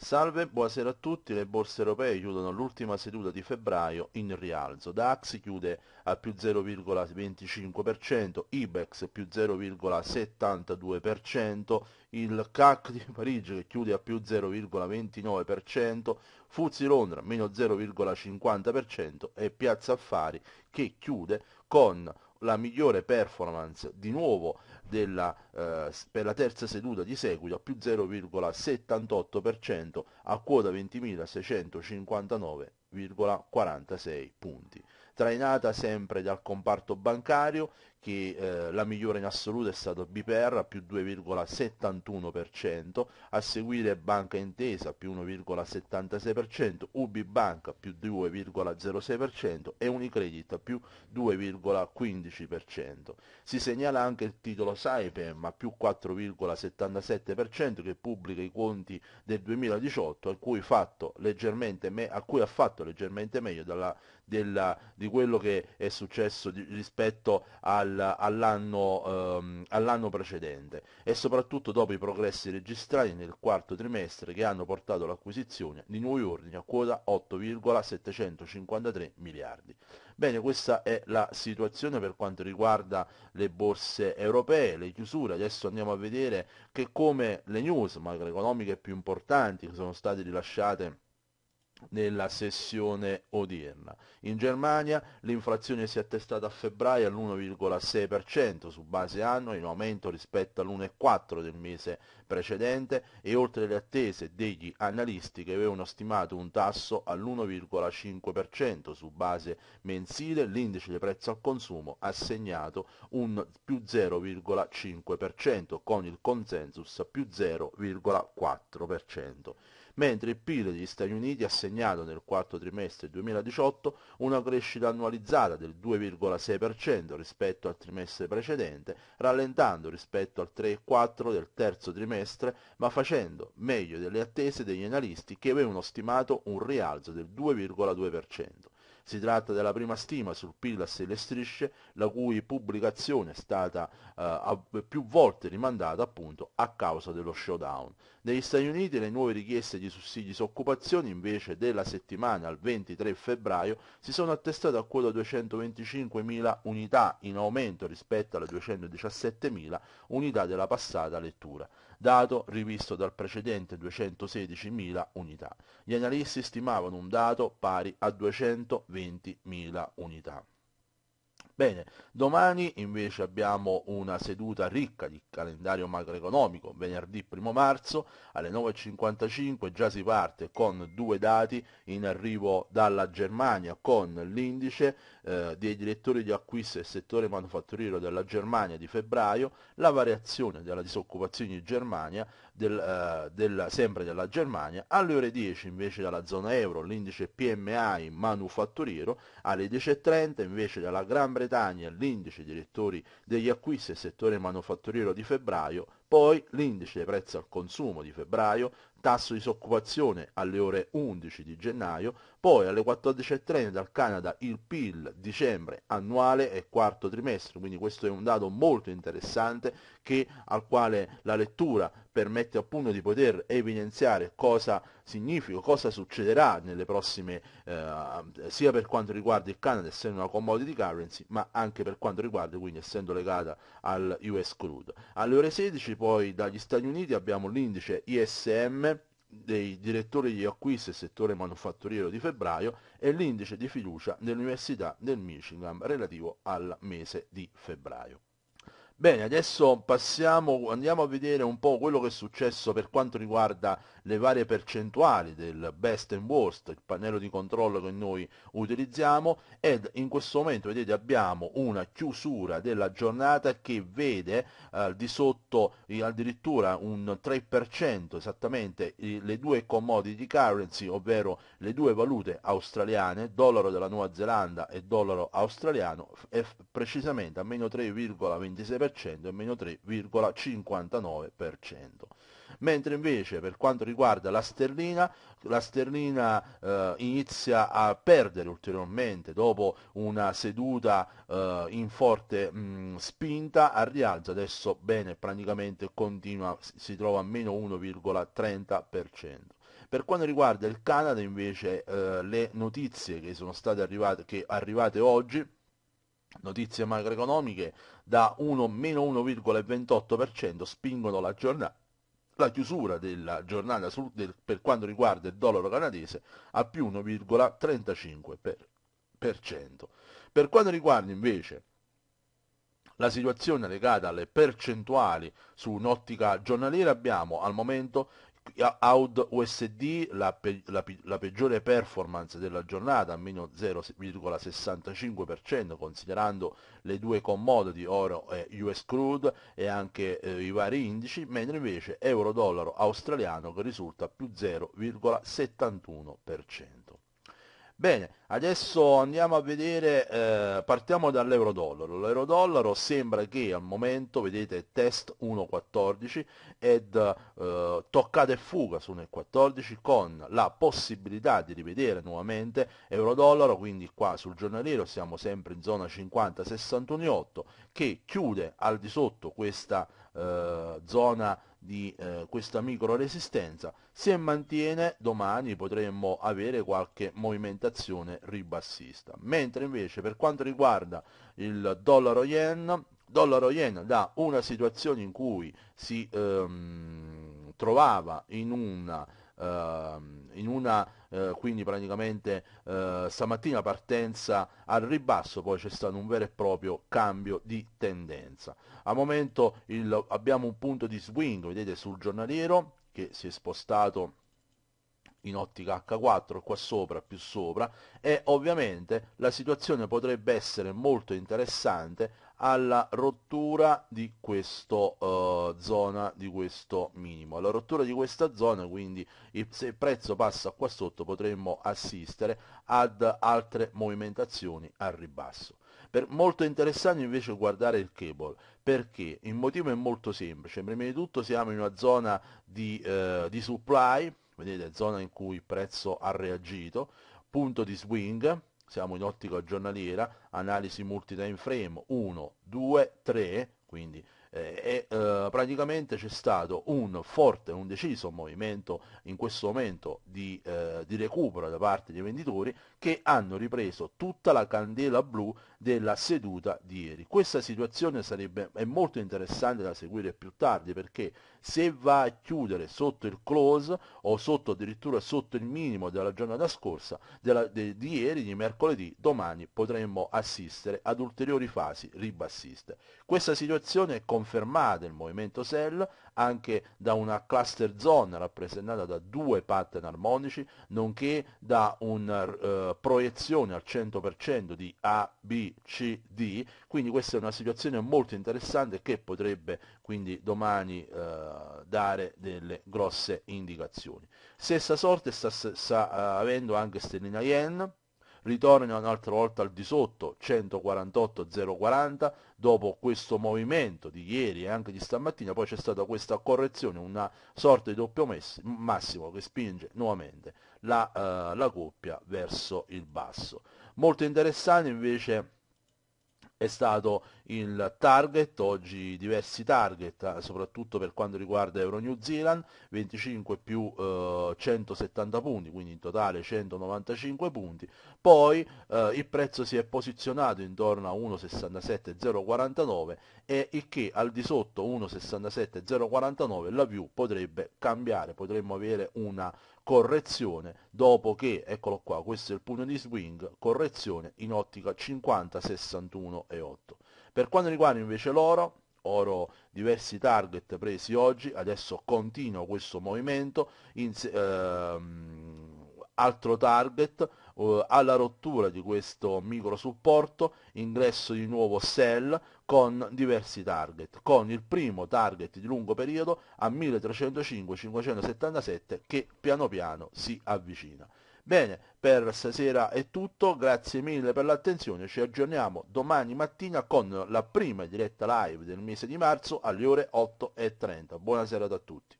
Salve, buonasera a tutti. Le borse europee chiudono l'ultima seduta di febbraio in rialzo. DAX chiude a più 0,25%, IBEX più 0,72%, il CAC di Parigi che chiude a più 0,29%, Fuzzi Londra meno 0,50% e Piazza Affari che chiude con la migliore performance di nuovo della, eh, per la terza seduta di seguito più 0,78% a quota 20.659,46 punti trainata sempre dal comparto bancario che eh, la migliore in assoluto è stata Biperra più 2,71%, a seguire Banca Intesa più 1,76%, Ubi Banca più 2,06% e Unicredit più 2,15%. Si segnala anche il titolo Saipem a più 4,77% che pubblica i conti del 2018 a cui, me- a cui ha fatto leggermente meglio dalla, della, di quello che è successo di- rispetto al al, all'anno, ehm, all'anno precedente e soprattutto dopo i progressi registrati nel quarto trimestre che hanno portato l'acquisizione di nuovi ordini a quota 8,753 miliardi. Bene, questa è la situazione per quanto riguarda le borse europee, le chiusure. Adesso andiamo a vedere che come le news macroeconomiche più importanti che sono state rilasciate nella sessione odierna. In Germania l'inflazione si è attestata a febbraio all'1,6% su base annua in aumento rispetto all'1,4% del mese precedente e oltre le attese degli analisti che avevano stimato un tasso all'1,5% su base mensile, l'indice di prezzo al consumo ha segnato un più 0,5% con il consensus più 0,4% mentre il PIL degli Stati Uniti ha segnato nel quarto trimestre 2018 una crescita annualizzata del 2,6% rispetto al trimestre precedente, rallentando rispetto al 3,4% del terzo trimestre, ma facendo meglio delle attese degli analisti che avevano stimato un rialzo del 2,2%. Si tratta della prima stima sul Pilas e le strisce, la cui pubblicazione è stata eh, più volte rimandata appunto a causa dello showdown. Negli Stati Uniti le nuove richieste di sussidi su occupazioni invece della settimana al 23 febbraio si sono attestate a quota 225.000 unità in aumento rispetto alle 217.000 unità della passata lettura dato rivisto dal precedente 216.000 unità. Gli analisti stimavano un dato pari a 220.000 unità. Bene, domani invece abbiamo una seduta ricca di calendario macroeconomico, venerdì 1 marzo alle 9.55 già si parte con due dati in arrivo dalla Germania con l'indice eh, dei direttori di acquisto del settore manufatturiero della Germania di febbraio, la variazione della disoccupazione in Germania del, eh, del, sempre della Germania, alle ore 10 invece dalla zona euro l'indice PMI manufatturiero, alle 10.30 invece dalla Gran Bretagna l'indice direttori degli acquisti e settore manufatturiero di febbraio, poi l'indice dei prezzi al consumo di febbraio, tasso di disoccupazione alle ore 11 di gennaio, poi alle 14.30 dal Canada il PIL dicembre annuale e quarto trimestre, quindi questo è un dato molto interessante che, al quale la lettura permette appunto di poter evidenziare cosa significa, cosa succederà nelle prossime, eh, sia per quanto riguarda il Canada essendo una commodity currency, ma anche per quanto riguarda quindi essendo legata al US crude. Alle ore 16 poi dagli Stati Uniti abbiamo l'indice ISM dei direttori di acquisti settore manufatturiero di febbraio e l'indice di fiducia dell'Università del Michigan relativo al mese di febbraio. Bene, adesso passiamo, andiamo a vedere un po' quello che è successo per quanto riguarda le varie percentuali del best and worst, il pannello di controllo che noi utilizziamo ed in questo momento vedete abbiamo una chiusura della giornata che vede eh, al eh, di sotto addirittura un 3% esattamente le due commodity currency, ovvero le due valute australiane, dollaro della Nuova Zelanda e dollaro australiano, precisamente a meno 3,26% e meno 3,59%. Mentre invece per quanto riguarda la sterlina, la sterlina eh, inizia a perdere ulteriormente dopo una seduta eh, in forte mh, mm, spinta al rialzo, adesso bene praticamente continua, si trova a meno 1,30%. Per quanto riguarda il Canada invece eh, le notizie che sono state arrivate, che arrivate oggi Notizie macroeconomiche da 1-1,28% spingono la, giornata, la, chiusura della giornata sul, del, per quanto riguarda il dollaro canadese a più 1,35%. Per, per, per quanto riguarda invece la situazione legata alle percentuali su un'ottica giornaliera abbiamo al momento Aud USD la, pe la, pe la, peggiore performance della giornata, meno 0,65% considerando le due commodity oro e US crude e anche eh, i vari indici, mentre invece euro-dollaro australiano che risulta più 0,71%. Bene, adesso andiamo a vedere, eh, partiamo dall'euro-dollaro. L'euro-dollaro sembra che al momento, vedete, test 1.14 ed eh, toccate fuga su 1.14 con la possibilità di rivedere nuovamente euro-dollaro, quindi qua sul giornaliero siamo sempre in zona 50-61.8 che chiude al di sotto questa eh, zona di eh, questa micro resistenza se mantiene domani potremmo avere qualche movimentazione ribassista mentre invece per quanto riguarda il dollaro yen dollaro yen da una situazione in cui si ehm, trovava in una Ehm, in una eh, quindi praticamente eh, stamattina partenza al ribasso poi c'è stato un vero e proprio cambio di tendenza. a momento il, abbiamo un punto di swing, vedete sul giornaliero che si è spostato in ottica H4 qua sopra più sopra e ovviamente la situazione potrebbe essere molto interessante alla rottura di questa uh, eh, zona, di questo minimo. Alla rottura di questa zona, quindi il, se il prezzo passa qua sotto potremmo assistere ad altre movimentazioni al ribasso. Per, molto interessante invece guardare il cable, perché il motivo è molto semplice. Prima di tutto siamo in una zona di, eh, di supply, vedete, zona in cui il prezzo ha reagito, punto di swing, siamo in ottica giornaliera, analisi multi-time frame 1, 2, 3, quindi eh, eh, praticamente c'è stato un forte, un deciso movimento in questo momento di, eh, di recupero da parte dei venditori che hanno ripreso tutta la candela blu della seduta di ieri. Questa situazione sarebbe, è molto interessante da seguire più tardi perché se va a chiudere sotto il close o sotto addirittura sotto il minimo della giornata scorsa, della, de, di ieri, di mercoledì, domani potremmo assistere ad ulteriori fasi ribassiste. Questa situazione è confermata il movimento sell anche da una cluster zone rappresentata da due pattern armonici, nonché da un... Uh, eh, proiezione al 100% di A, B, C, D, quindi questa è una situazione molto interessante che potrebbe quindi domani eh, dare delle grosse indicazioni. Stessa sorte sta, sta eh, avendo anche Stellina Yen, ritorna un'altra volta al di sotto 148.040 dopo questo movimento di ieri e anche di stamattina poi c'è stata questa correzione una sorta di doppio massimo che spinge nuovamente la, eh, la coppia verso il basso molto interessante invece è stato il target, oggi diversi target, eh, soprattutto per quanto riguarda Euro New Zealand, 25 più eh, 170 punti, quindi in totale 195 punti, poi eh, il prezzo si è posizionato intorno a 1,67049 e il che al di sotto 1,67049 la view potrebbe cambiare, potremmo avere una correzione dopo che, eccolo qua, questo è il pugno di swing, correzione in ottica 50, 61 e 8. Per quanto riguarda invece l'oro, oro diversi target presi oggi, adesso continuo questo movimento, in, ehm, altro target, eh, alla rottura di questo micro supporto, ingresso di nuovo sell, con diversi target, con il primo target di lungo periodo a 1305-577 che piano piano si avvicina. Bene, per stasera è tutto, grazie mille per l'attenzione, ci aggiorniamo domani mattina con la prima diretta live del mese di marzo alle ore 8.30. Buona serata a tutti.